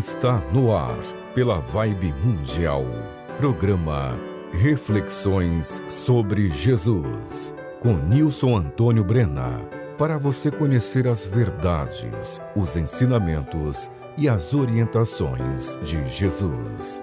Está no ar, pela Vibe Mundial, programa Reflexões sobre Jesus, com Nilson Antônio Brena, para você conhecer as verdades, os ensinamentos e as orientações de Jesus.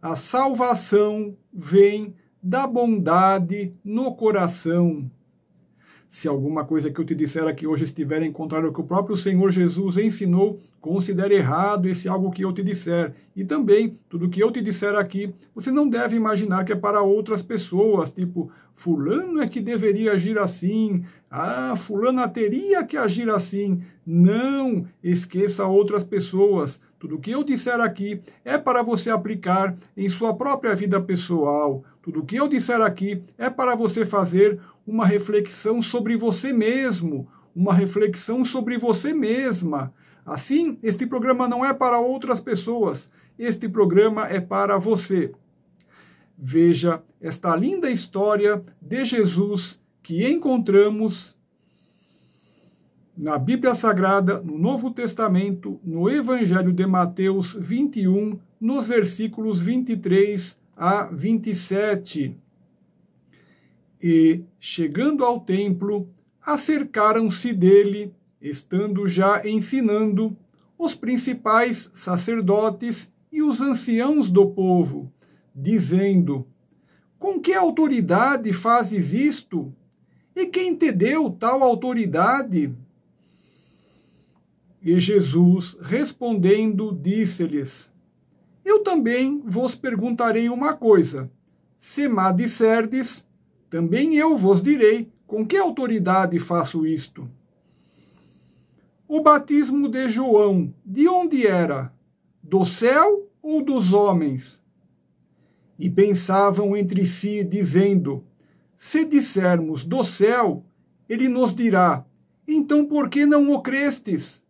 a salvação vem da bondade no coração. Se alguma coisa que eu te disser aqui hoje estiver em contrário ao que o próprio Senhor Jesus ensinou, considere errado esse algo que eu te disser. E também, tudo que eu te disser aqui, você não deve imaginar que é para outras pessoas, tipo, fulano é que deveria agir assim, ah, fulana teria que agir assim. Não, esqueça outras pessoas. Tudo o que eu disser aqui é para você aplicar em sua própria vida pessoal. Tudo o que eu disser aqui é para você fazer uma reflexão sobre você mesmo, uma reflexão sobre você mesma. Assim, este programa não é para outras pessoas, este programa é para você. Veja esta linda história de Jesus que encontramos na Bíblia Sagrada, no Novo Testamento, no Evangelho de Mateus 21, nos versículos 23 a 27. E, chegando ao templo, acercaram-se dele, estando já ensinando, os principais sacerdotes e os anciãos do povo, dizendo: Com que autoridade fazes isto? E quem te deu tal autoridade? E Jesus, respondendo, disse-lhes: Eu também vos perguntarei uma coisa. Se me disserdes, também eu vos direi com que autoridade faço isto. O batismo de João, de onde era? Do céu ou dos homens? E pensavam entre si, dizendo: Se dissermos do céu, ele nos dirá: Então por que não o crestes?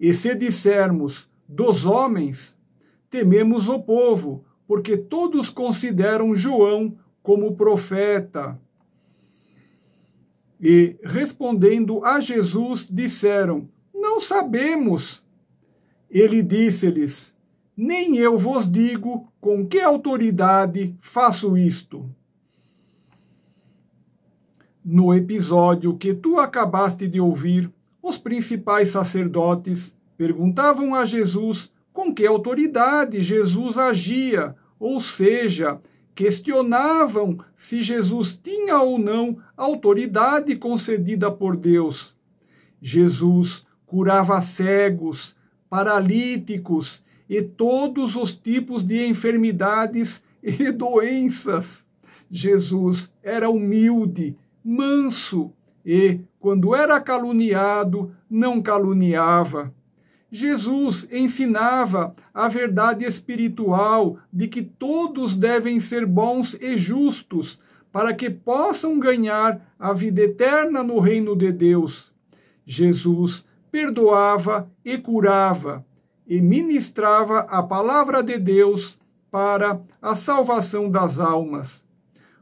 E se dissermos dos homens, tememos o povo, porque todos consideram João como profeta. E respondendo a Jesus, disseram: Não sabemos. Ele disse-lhes: Nem eu vos digo com que autoridade faço isto. No episódio que tu acabaste de ouvir, os principais sacerdotes perguntavam a Jesus com que autoridade Jesus agia, ou seja, questionavam se Jesus tinha ou não autoridade concedida por Deus. Jesus curava cegos, paralíticos e todos os tipos de enfermidades e doenças. Jesus era humilde, manso e, quando era caluniado, não caluniava. Jesus ensinava a verdade espiritual de que todos devem ser bons e justos para que possam ganhar a vida eterna no reino de Deus. Jesus perdoava e curava e ministrava a palavra de Deus para a salvação das almas.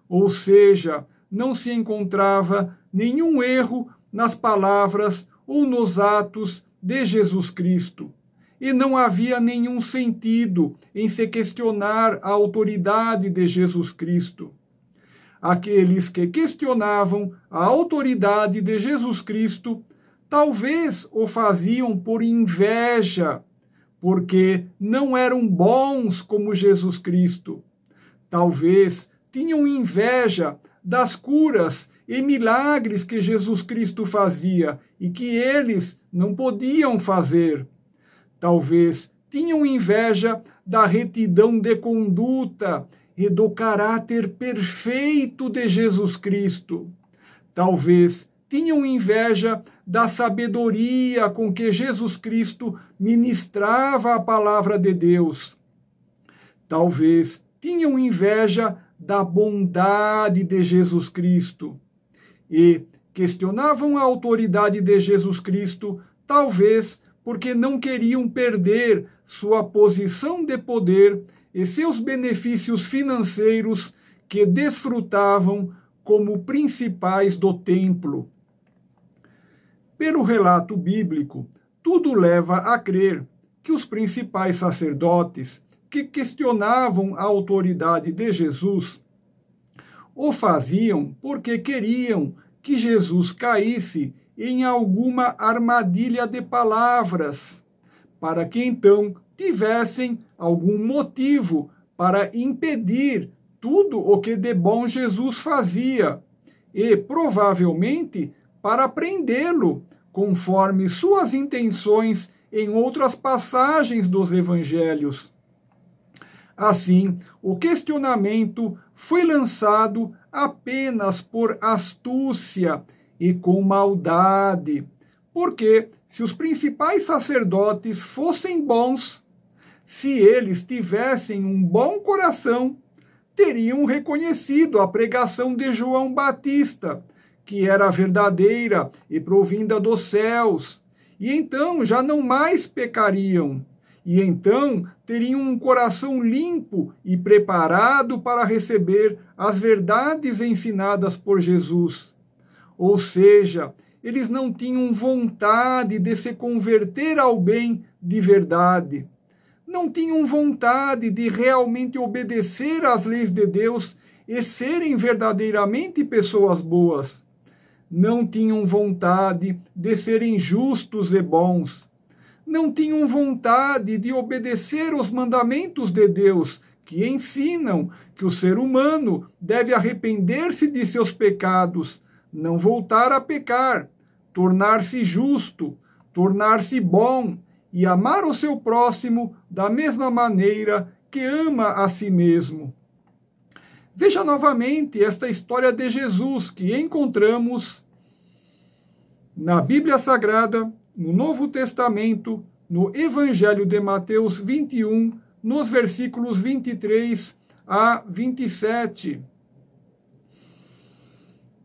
Ou seja, não se encontrava nenhum erro nas palavras ou nos atos de Jesus Cristo. E não havia nenhum sentido em se questionar a autoridade de Jesus Cristo. Aqueles que questionavam a autoridade de Jesus Cristo talvez o faziam por inveja, porque não eram bons como Jesus Cristo. Talvez tinham inveja das curas e milagres que Jesus Cristo fazia e que eles não podiam fazer. Talvez tinham inveja da retidão de conduta e do caráter perfeito de Jesus Cristo. Talvez tinham inveja da sabedoria com que Jesus Cristo ministrava a palavra de Deus. Talvez tinham inveja da bondade de Jesus Cristo e questionavam a autoridade de Jesus Cristo, talvez porque não queriam perder sua posição de poder e seus benefícios financeiros que desfrutavam como principais do templo. Pelo relato bíblico, tudo leva a crer que os principais sacerdotes que questionavam a autoridade de Jesus o faziam porque queriam que Jesus caísse em alguma armadilha de palavras, para que então tivessem algum motivo para impedir tudo o que de bom Jesus fazia, e provavelmente para prendê-lo, conforme suas intenções em outras passagens dos evangelhos. Assim, o questionamento foi lançado apenas por astúcia e com maldade. Porque se os principais sacerdotes fossem bons, se eles tivessem um bom coração, teriam reconhecido a pregação de João Batista, que era verdadeira e provinda dos céus, e então já não mais pecariam e então teriam um coração limpo e preparado para receber as verdades ensinadas por Jesus. Ou seja, eles não tinham vontade de se converter ao bem de verdade. Não tinham vontade de realmente obedecer às leis de Deus e serem verdadeiramente pessoas boas. Não tinham vontade de serem justos e bons não tinham vontade de obedecer os mandamentos de Deus, que ensinam que o ser humano deve arrepender-se de seus pecados, não voltar a pecar, tornar-se justo, tornar-se bom e amar o seu próximo da mesma maneira que ama a si mesmo. Veja novamente esta história de Jesus que encontramos na Bíblia Sagrada, no Novo Testamento, no Evangelho de Mateus 21, nos versículos 23 a 27.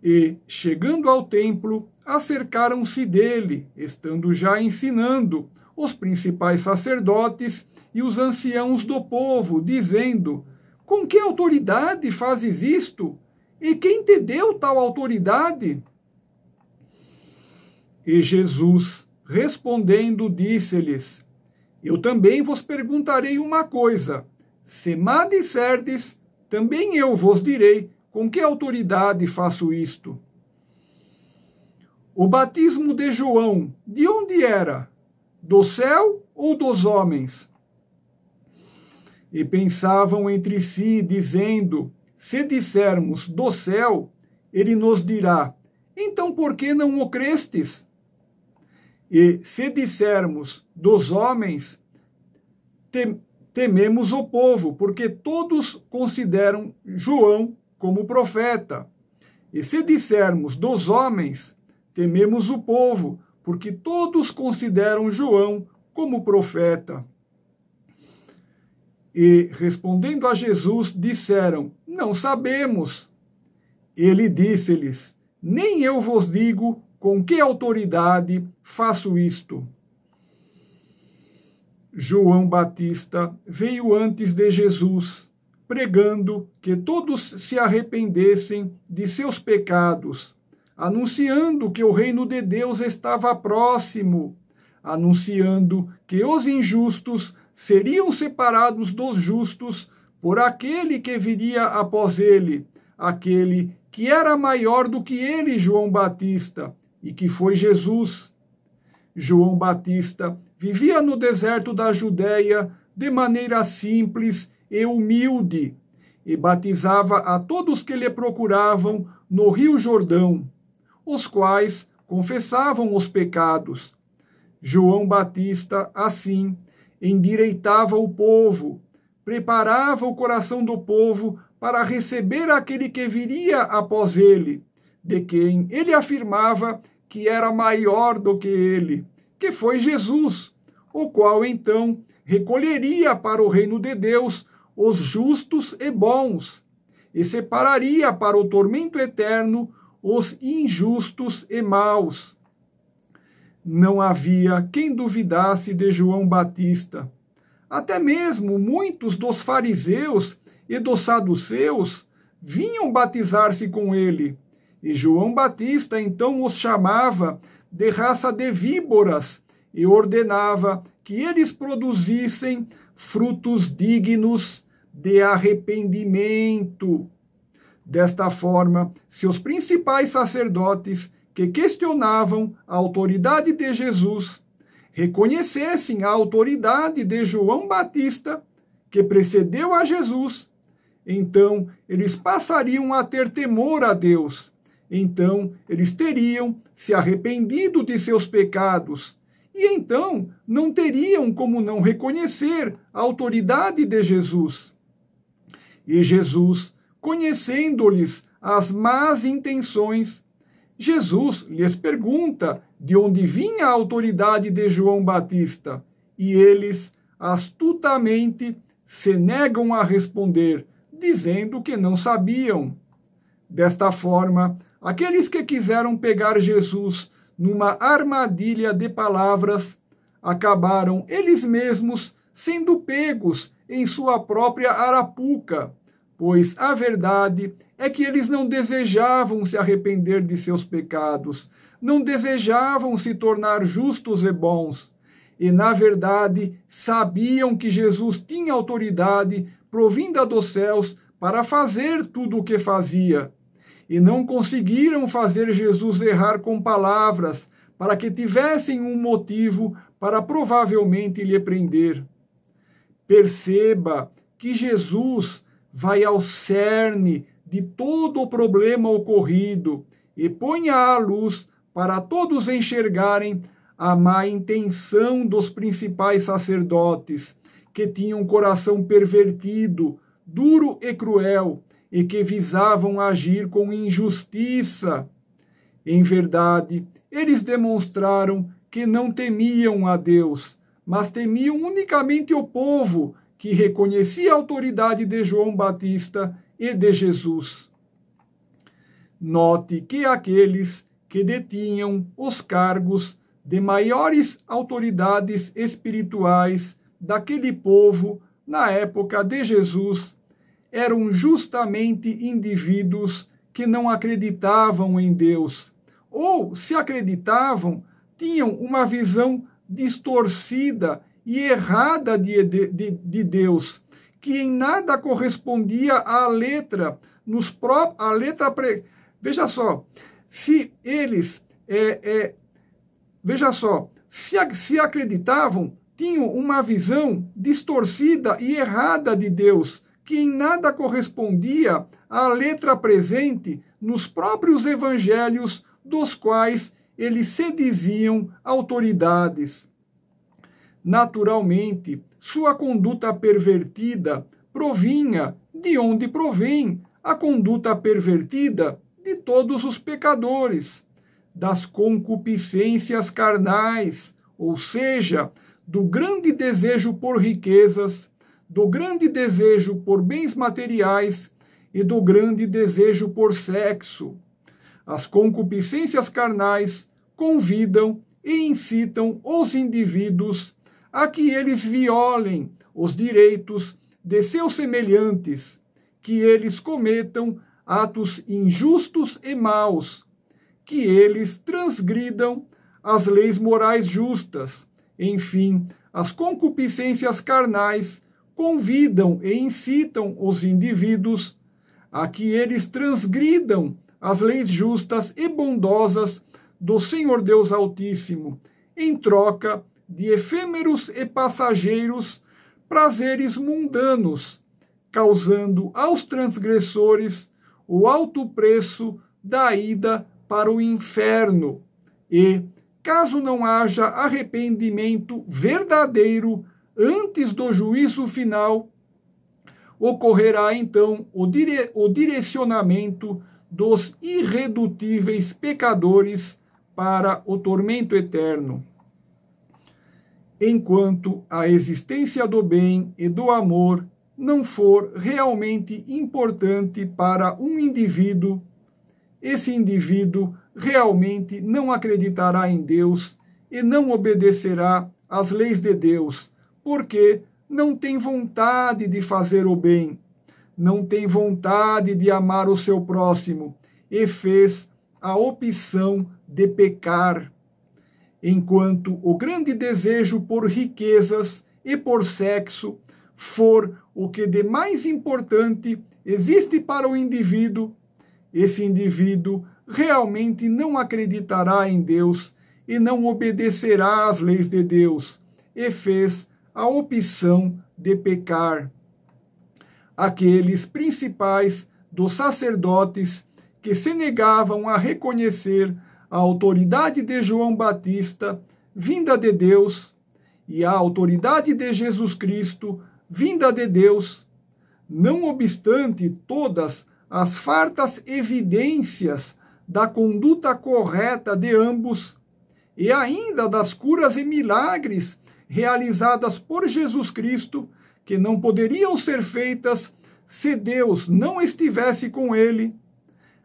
E, chegando ao templo, acercaram-se dele, estando já ensinando, os principais sacerdotes e os anciãos do povo, dizendo: Com que autoridade fazes isto? E quem te deu tal autoridade? E Jesus, Respondendo, disse-lhes: Eu também vos perguntarei uma coisa. Se me disserdes, também eu vos direi com que autoridade faço isto. O batismo de João, de onde era? Do céu ou dos homens? E pensavam entre si, dizendo: Se dissermos do céu, ele nos dirá: Então por que não o crestes? E se dissermos dos homens, tememos o povo, porque todos consideram João como profeta. E se dissermos dos homens, tememos o povo, porque todos consideram João como profeta. E respondendo a Jesus, disseram: Não sabemos. Ele disse-lhes: Nem eu vos digo com que autoridade faço isto? João Batista veio antes de Jesus, pregando que todos se arrependessem de seus pecados, anunciando que o reino de Deus estava próximo, anunciando que os injustos seriam separados dos justos por aquele que viria após ele, aquele que era maior do que ele, João Batista, e que foi Jesus. João Batista vivia no deserto da Judéia de maneira simples e humilde e batizava a todos que lhe procuravam no Rio Jordão, os quais confessavam os pecados. João Batista, assim, endireitava o povo, preparava o coração do povo para receber aquele que viria após ele, de quem ele afirmava que era maior do que ele, que foi Jesus, o qual então recolheria para o reino de Deus os justos e bons, e separaria para o tormento eterno os injustos e maus. Não havia quem duvidasse de João Batista. Até mesmo muitos dos fariseus e dos saduceus vinham batizar-se com ele, e João Batista então os chamava de raça de víboras e ordenava que eles produzissem frutos dignos de arrependimento. Desta forma, seus principais sacerdotes que questionavam a autoridade de Jesus reconhecessem a autoridade de João Batista, que precedeu a Jesus, então eles passariam a ter temor a Deus então eles teriam se arrependido de seus pecados e então não teriam como não reconhecer a autoridade de Jesus. E Jesus, conhecendo-lhes as más intenções, Jesus lhes pergunta de onde vinha a autoridade de João Batista, e eles astutamente se negam a responder, dizendo que não sabiam. Desta forma, Aqueles que quiseram pegar Jesus numa armadilha de palavras acabaram eles mesmos sendo pegos em sua própria arapuca, pois a verdade é que eles não desejavam se arrepender de seus pecados, não desejavam se tornar justos e bons. E, na verdade, sabiam que Jesus tinha autoridade provinda dos céus para fazer tudo o que fazia e não conseguiram fazer Jesus errar com palavras para que tivessem um motivo para provavelmente lhe prender. Perceba que Jesus vai ao cerne de todo o problema ocorrido e ponha à luz para todos enxergarem a má intenção dos principais sacerdotes, que tinham um coração pervertido, duro e cruel, e que visavam agir com injustiça. Em verdade, eles demonstraram que não temiam a Deus, mas temiam unicamente o povo, que reconhecia a autoridade de João Batista e de Jesus. Note que aqueles que detinham os cargos de maiores autoridades espirituais daquele povo na época de Jesus eram justamente indivíduos que não acreditavam em Deus, ou, se acreditavam, tinham uma visão distorcida e errada de, de, de Deus, que em nada correspondia à letra, nos pró a letra. Pre... Veja só, se eles. É, é, veja só, se, se acreditavam, tinham uma visão distorcida e errada de Deus que em nada correspondia à letra presente nos próprios evangelhos dos quais eles se diziam autoridades. Naturalmente, sua conduta pervertida provinha de onde provém a conduta pervertida de todos os pecadores, das concupiscências carnais, ou seja, do grande desejo por riquezas, do grande desejo por bens materiais e do grande desejo por sexo. As concupiscências carnais convidam e incitam os indivíduos a que eles violem os direitos de seus semelhantes, que eles cometam atos injustos e maus, que eles transgridam as leis morais justas. Enfim, as concupiscências carnais convidam e incitam os indivíduos a que eles transgridam as leis justas e bondosas do Senhor Deus Altíssimo, em troca de efêmeros e passageiros prazeres mundanos, causando aos transgressores o alto preço da ida para o inferno. E, caso não haja arrependimento verdadeiro antes do juízo final, ocorrerá então o, dire o direcionamento dos irredutíveis pecadores para o tormento eterno. Enquanto a existência do bem e do amor não for realmente importante para um indivíduo, esse indivíduo realmente não acreditará em Deus e não obedecerá às leis de Deus, porque não tem vontade de fazer o bem, não tem vontade de amar o seu próximo e fez a opção de pecar. Enquanto o grande desejo por riquezas e por sexo for o que de mais importante existe para o indivíduo, esse indivíduo realmente não acreditará em Deus e não obedecerá às leis de Deus, e fez a opção de pecar. Aqueles principais dos sacerdotes que se negavam a reconhecer a autoridade de João Batista, vinda de Deus, e a autoridade de Jesus Cristo, vinda de Deus, não obstante todas as fartas evidências da conduta correta de ambos e ainda das curas e milagres realizadas por Jesus Cristo, que não poderiam ser feitas se Deus não estivesse com ele,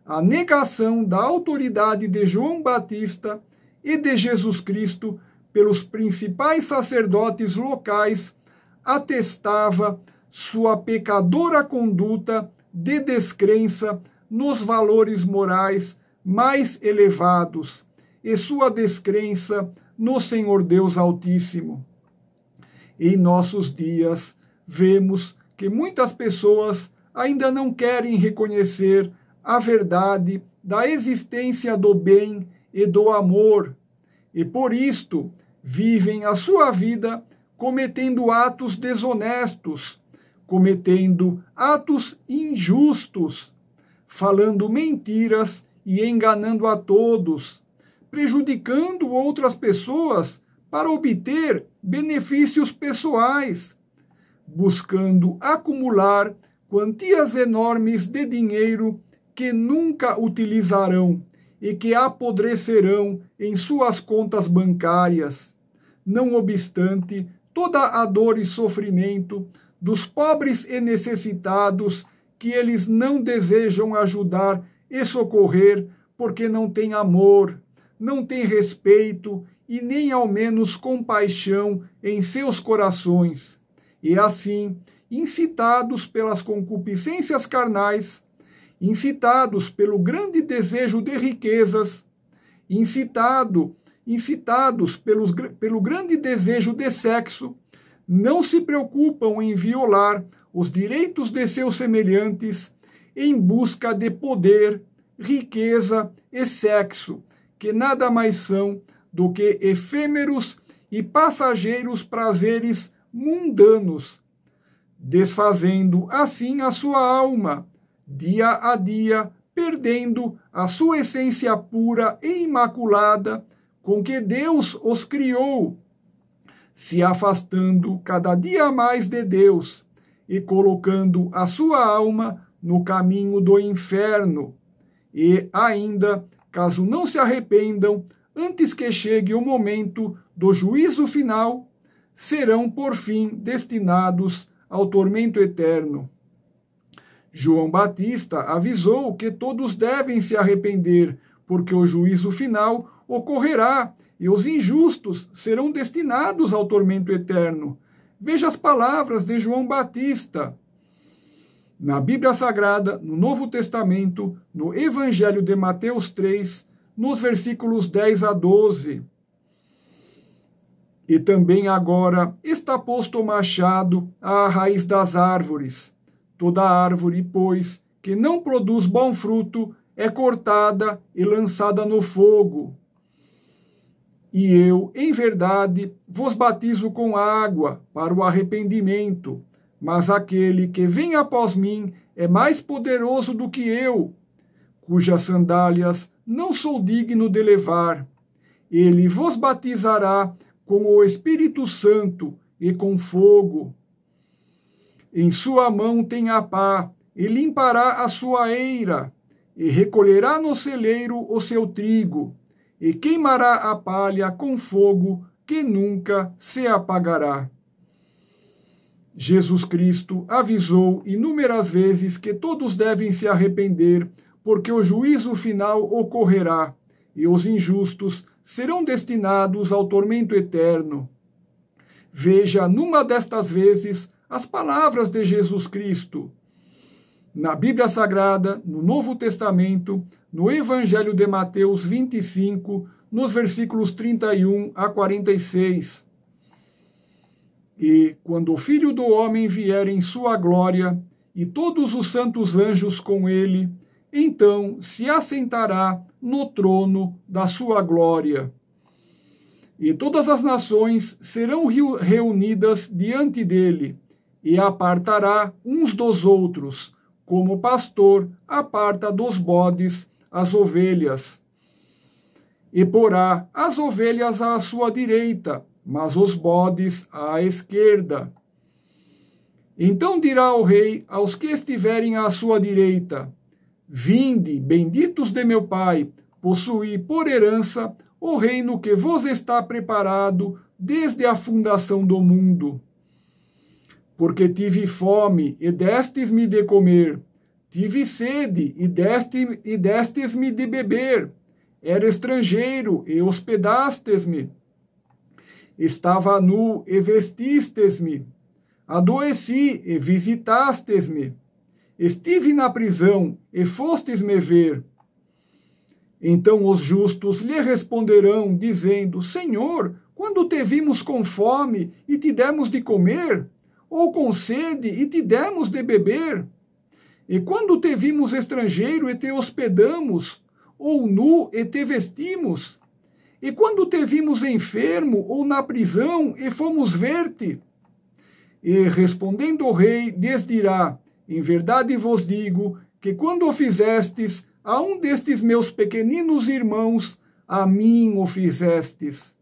a negação da autoridade de João Batista e de Jesus Cristo pelos principais sacerdotes locais atestava sua pecadora conduta de descrença nos valores morais mais elevados e sua descrença no Senhor Deus Altíssimo. Em nossos dias, vemos que muitas pessoas ainda não querem reconhecer a verdade da existência do bem e do amor, e por isto vivem a sua vida cometendo atos desonestos, cometendo atos injustos, falando mentiras e enganando a todos, prejudicando outras pessoas para obter benefícios pessoais, buscando acumular quantias enormes de dinheiro que nunca utilizarão e que apodrecerão em suas contas bancárias. Não obstante toda a dor e sofrimento dos pobres e necessitados que eles não desejam ajudar e socorrer porque não têm amor, não têm respeito e nem ao menos compaixão em seus corações. E assim, incitados pelas concupiscências carnais, incitados pelo grande desejo de riquezas, incitado, incitados pelos, pelo grande desejo de sexo, não se preocupam em violar os direitos de seus semelhantes em busca de poder, riqueza e sexo, que nada mais são do que efêmeros e passageiros prazeres mundanos, desfazendo assim a sua alma, dia a dia, perdendo a sua essência pura e imaculada com que Deus os criou, se afastando cada dia mais de Deus e colocando a sua alma no caminho do inferno. E ainda, caso não se arrependam, antes que chegue o momento do juízo final, serão por fim destinados ao tormento eterno. João Batista avisou que todos devem se arrepender, porque o juízo final ocorrerá e os injustos serão destinados ao tormento eterno. Veja as palavras de João Batista. Na Bíblia Sagrada, no Novo Testamento, no Evangelho de Mateus 3, nos versículos 10 a 12. E também agora está posto o machado à raiz das árvores. Toda árvore, pois, que não produz bom fruto, é cortada e lançada no fogo. E eu, em verdade, vos batizo com água para o arrependimento, mas aquele que vem após mim é mais poderoso do que eu, cujas sandálias não sou digno de levar. Ele vos batizará com o Espírito Santo e com fogo. Em sua mão tem a pá, e limpará a sua eira, e recolherá no celeiro o seu trigo, e queimará a palha com fogo que nunca se apagará. Jesus Cristo avisou inúmeras vezes que todos devem se arrepender porque o juízo final ocorrerá, e os injustos serão destinados ao tormento eterno. Veja numa destas vezes as palavras de Jesus Cristo. Na Bíblia Sagrada, no Novo Testamento, no Evangelho de Mateus 25, nos versículos 31 a 46. E quando o Filho do Homem vier em sua glória, e todos os santos anjos com ele, então se assentará no trono da sua glória. E todas as nações serão reunidas diante dele, e apartará uns dos outros, como o pastor aparta dos bodes as ovelhas. E porá as ovelhas à sua direita, mas os bodes à esquerda. Então dirá o rei aos que estiverem à sua direita: Vinde, benditos de meu Pai, possuí por herança o reino que vos está preparado desde a fundação do mundo. Porque tive fome e destes-me de comer, tive sede e, deste, e destes-me de beber, era estrangeiro e hospedastes-me, estava nu e vestistes-me, adoeci e visitastes-me Estive na prisão e fostes me ver. Então os justos lhe responderão, dizendo: Senhor, quando te vimos com fome e te demos de comer, ou com sede e te demos de beber? E quando te vimos estrangeiro e te hospedamos, ou nu e te vestimos? E quando te vimos enfermo ou na prisão e fomos ver-te? E respondendo o rei, lhes dirá: em verdade vos digo que quando o fizestes a um destes meus pequeninos irmãos, a mim o fizestes.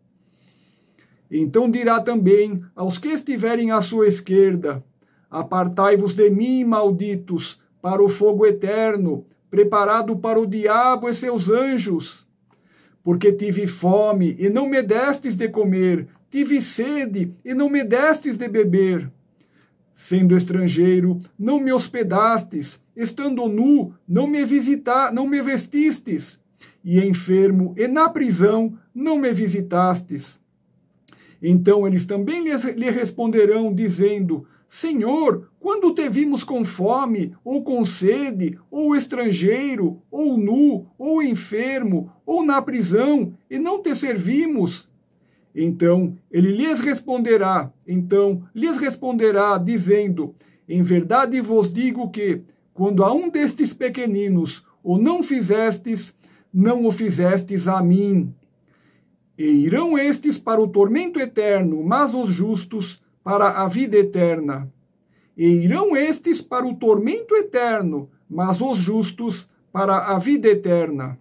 Então dirá também aos que estiverem à sua esquerda: Apartai-vos de mim, malditos, para o fogo eterno, preparado para o diabo e seus anjos. Porque tive fome e não me destes de comer, tive sede e não me destes de beber sendo estrangeiro, não me hospedastes, estando nu, não me visitar, não me vestistes, e enfermo e na prisão, não me visitastes. Então eles também lhe responderão, dizendo: Senhor, quando te vimos com fome, ou com sede, ou estrangeiro, ou nu, ou enfermo, ou na prisão, e não te servimos? Então ele lhes responderá, então lhes responderá, dizendo: Em verdade vos digo que, quando a um destes pequeninos o não fizestes, não o fizestes a mim. E irão estes para o tormento eterno, mas os justos para a vida eterna. E irão estes para o tormento eterno, mas os justos para a vida eterna.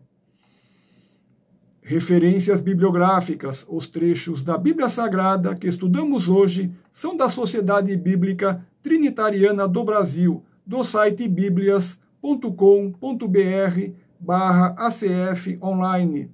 Referências bibliográficas. Os trechos da Bíblia Sagrada que estudamos hoje são da Sociedade Bíblica Trinitariana do Brasil, do site biblias.com.br barra ACF online.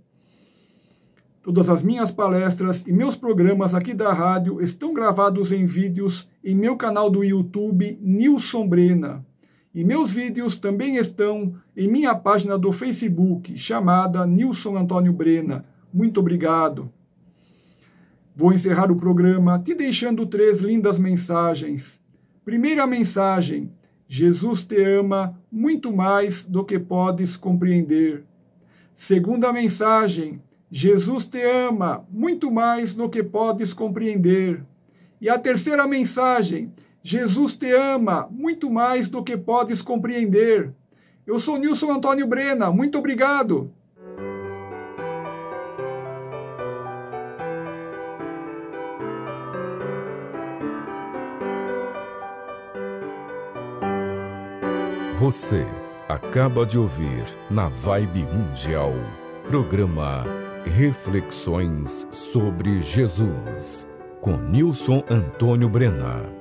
Todas as minhas palestras e meus programas aqui da rádio estão gravados em vídeos em meu canal do YouTube Nilson Brena. E meus vídeos também estão em minha página do Facebook, chamada Nilson Antônio Brena. Muito obrigado. Vou encerrar o programa te deixando três lindas mensagens. Primeira mensagem: Jesus te ama muito mais do que podes compreender. Segunda mensagem: Jesus te ama muito mais do que podes compreender. E a terceira mensagem: Jesus te ama muito mais do que podes compreender. Eu sou Nilson Antônio Brena, muito obrigado. Você acaba de ouvir na Vibe Mundial, programa Reflexões sobre Jesus, com Nilson Antônio Brena